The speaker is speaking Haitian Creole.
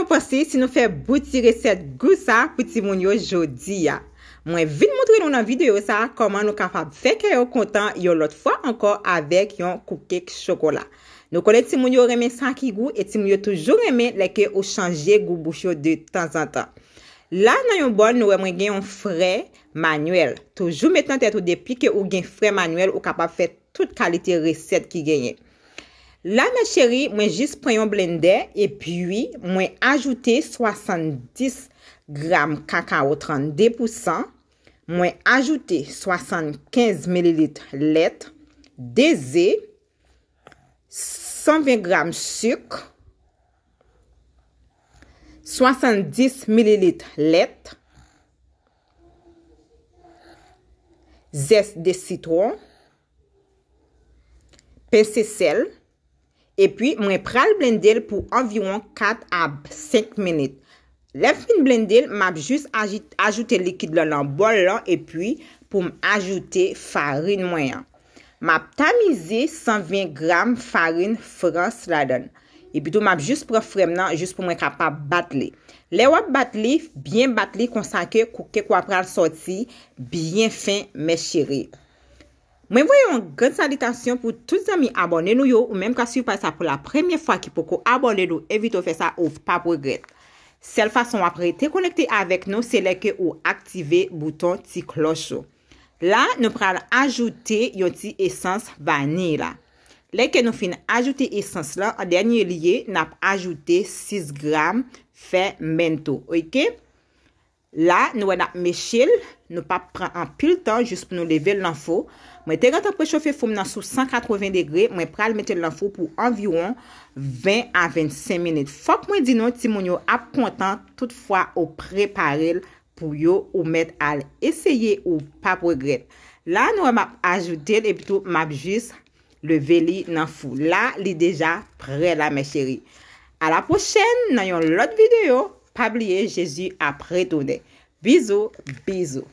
Si nou fè bouti resept gou sa pou ti moun yo jodi ya. Mwen vin moutre nou nan video sa koman nou kapap fè kè yo kontan yo lot fwa anko avèk yon koukek chokola. Nou konen ti moun yo remè sankigou et ti moun yo toujou remè lè ke ou chanje gou bouchou de tan zan tan. La nan yon bon nou remè gen yon fre manuel. Toujou metan tèt ou depi ke ou gen fre manuel ou kapap fè tout kalite resept ki genye. La, mè chéri, mwen jist pren yon blender. E pi, mwen ajoute 70 gram kakao 32%. Mwen ajoute 75 ml let. De zè. 120 gram suk. 70 ml let. Zè de citron. Pè se sel. Mwen ajoute 70 gram kakao 32%. E pwi mwen pral blendel pou envyon 4 ap 5 menit. Le fin blendel map jous ajoute likid lò lò, bol lò e pwi pou m ajoute farin mwen yan. Map tamize 120 gram farin frans ladon. E pwi tou map jous pou frem nan, jous pou mwen kapap batle. Le wap batle, bien batle konsake kouke kwa pral soti, bien fin me chiri. Mwen voyon, gwen salitasyon pou tout zami abonnen nou yo, ou menm ka si ou pa sa pou la premiye fwa ki pou ko abonnen nou, evito fe sa ou pa pregret. Sel fason apre te konekte avek nou, se leke ou aktive bouton ti klocho. La, nou pran ajoute yon ti esans vanila. Leke nou fin ajoute esans la, an denye liye, nap ajoute 6 gram fe mento. La, nou wè nap mechil. Nou pa pran an pil tan jis pou nou leve l lenfou. Mwen tegan ta prechofi foun nan sou 180 degre, mwen pral mette l lenfou pou anviron 20 an 25 minit. Fok mwen di nou ti moun yo ap kontan toutfwa ou preparel pou yo ou mette al eseye ou pa pregret. La nou a map ajoutel e bitou map jis leve li l lenfou. La li deja pre la me cheri. A la pochen nan yon lot videyo, pabliye Jeji ap pretone. Bizou, bizou.